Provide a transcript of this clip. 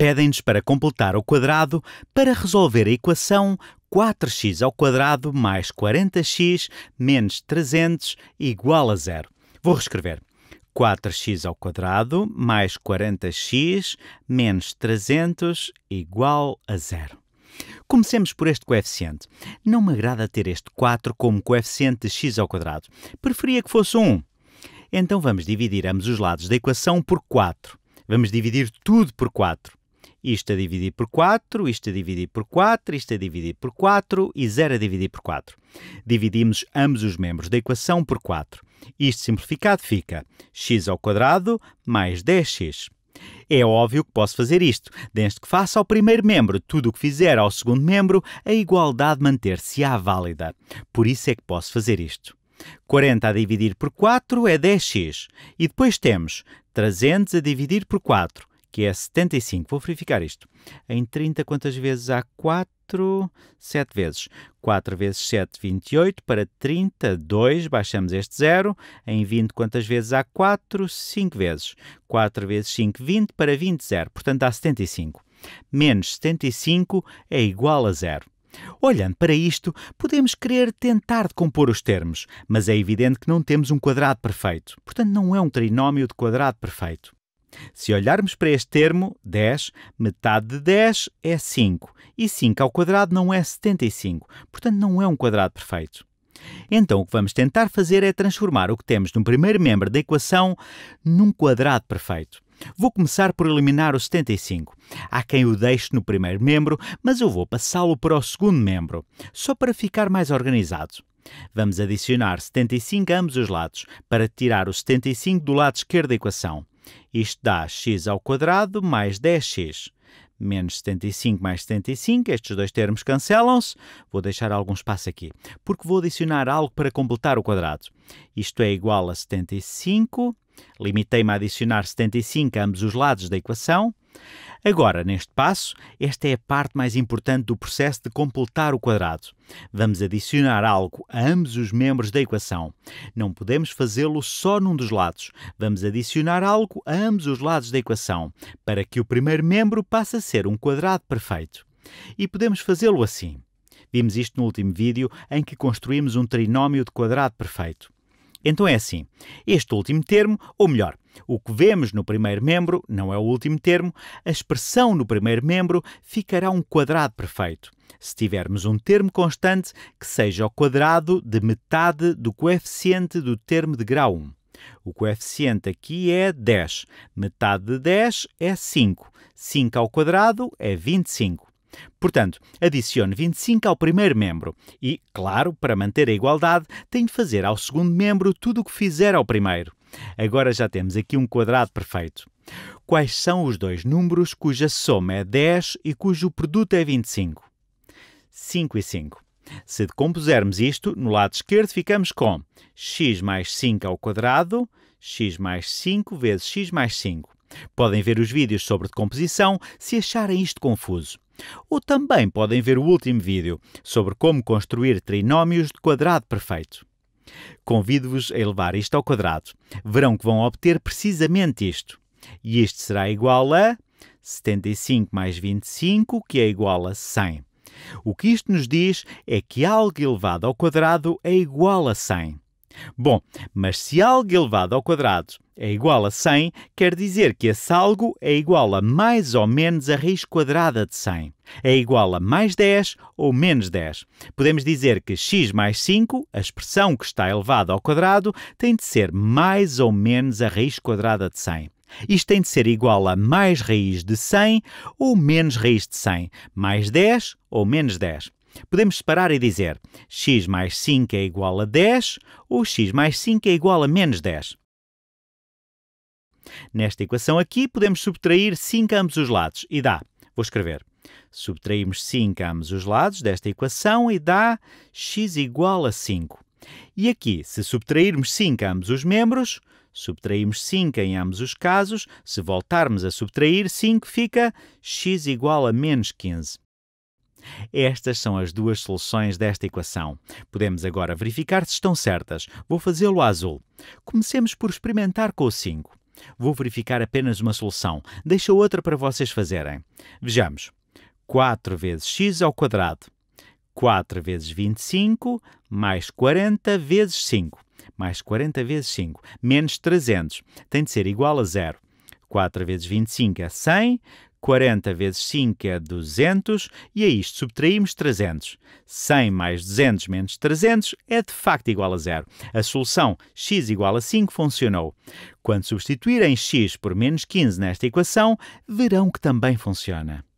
Pedem-nos para completar o quadrado para resolver a equação 4x ao quadrado mais 40x menos 300 igual a zero. Vou reescrever. 4x ao quadrado mais 40x menos 300 igual a zero. Comecemos por este coeficiente. Não me agrada ter este 4 como coeficiente de x ao quadrado. Preferia que fosse 1. Então vamos dividir ambos os lados da equação por 4. Vamos dividir tudo por 4 isto a dividir por 4, isto a dividir por 4, isto a dividir por 4 e 0 a dividir por 4. Dividimos ambos os membros da equação por 4. Isto simplificado fica x ao quadrado mais 10x. É óbvio que posso fazer isto, desde que faça ao primeiro membro tudo o que fizer ao segundo membro, a igualdade manter-se-á válida. Por isso é que posso fazer isto. 40 a dividir por 4 é 10x. E depois temos 300 a dividir por 4 que é 75. Vou verificar isto. Em 30, quantas vezes há 4? 7 vezes. 4 vezes 7, 28. Para 30, 2. Baixamos este zero. Em 20, quantas vezes há 4? 5 vezes. 4 vezes 5, 20. Para 20, 0. Portanto, dá 75. Menos 75 é igual a zero. Olhando para isto, podemos querer tentar decompor os termos, mas é evidente que não temos um quadrado perfeito. Portanto, não é um trinómio de quadrado perfeito. Se olharmos para este termo, 10, metade de 10 é 5, e 5 ao quadrado não é 75, portanto não é um quadrado perfeito. Então o que vamos tentar fazer é transformar o que temos no primeiro membro da equação num quadrado perfeito. Vou começar por eliminar o 75. Há quem o deixe no primeiro membro, mas eu vou passá-lo para o segundo membro, só para ficar mais organizado. Vamos adicionar 75 a ambos os lados, para tirar o 75 do lado esquerdo da equação. Isto dá x ao quadrado mais 10x. Menos 75 mais 75, estes dois termos cancelam-se. Vou deixar algum espaço aqui, porque vou adicionar algo para completar o quadrado. Isto é igual a 75. Limitei-me a adicionar 75 a ambos os lados da equação. Agora, neste passo, esta é a parte mais importante do processo de completar o quadrado. Vamos adicionar algo a ambos os membros da equação. Não podemos fazê-lo só num dos lados. Vamos adicionar algo a ambos os lados da equação, para que o primeiro membro passe a ser um quadrado perfeito. E podemos fazê-lo assim. Vimos isto no último vídeo em que construímos um trinómio de quadrado perfeito. Então é assim: este último termo, ou melhor, o que vemos no primeiro membro não é o último termo, a expressão no primeiro membro ficará um quadrado perfeito. Se tivermos um termo constante que seja o quadrado de metade do coeficiente do termo de grau 1. O coeficiente aqui é 10. Metade de 10 é 5. 5 ao quadrado é 25. Portanto, adicione 25 ao primeiro membro e, claro, para manter a igualdade, tem de fazer ao segundo membro tudo o que fizer ao primeiro. Agora já temos aqui um quadrado perfeito. Quais são os dois números cuja soma é 10 e cujo produto é 25? 5 e 5. Se decompusermos isto, no lado esquerdo ficamos com x mais 5 ao quadrado, x mais 5 vezes x mais 5. Podem ver os vídeos sobre decomposição se acharem isto confuso. Ou também podem ver o último vídeo sobre como construir trinómios de quadrado perfeito. Convido-vos a elevar isto ao quadrado. Verão que vão obter precisamente isto. E isto será igual a 75 mais 25, que é igual a 100. O que isto nos diz é que algo elevado ao quadrado é igual a 100. Bom, mas se algo elevado ao quadrado é igual a 100, quer dizer que esse algo é igual a mais ou menos a raiz quadrada de 100. É igual a mais 10 ou menos 10. Podemos dizer que x mais 5, a expressão que está elevada ao quadrado, tem de ser mais ou menos a raiz quadrada de 100. Isto tem de ser igual a mais raiz de 100 ou menos raiz de 100, mais 10 ou menos 10. Podemos separar e dizer x mais 5 é igual a 10 ou x mais 5 é igual a menos 10. Nesta equação aqui, podemos subtrair 5 a ambos os lados e dá, vou escrever, subtraímos 5 a ambos os lados desta equação e dá x igual a 5. E aqui, se subtrairmos 5 a ambos os membros, subtraímos 5 em ambos os casos, se voltarmos a subtrair 5, fica x igual a menos 15. Estas são as duas soluções desta equação. Podemos agora verificar se estão certas. Vou fazê-lo a azul. Comecemos por experimentar com o 5. Vou verificar apenas uma solução. Deixo outra para vocês fazerem. Vejamos. 4 vezes x ao quadrado. 4 vezes 25 mais 40 vezes 5. Mais 40 vezes 5. Menos 300. Tem de ser igual a zero. 4 vezes 25 é 100. 40 vezes 5 é 200 e a isto subtraímos 300. 100 mais 200 menos 300 é de facto igual a zero. A solução x igual a 5 funcionou. Quando substituírem x por menos 15 nesta equação, verão que também funciona.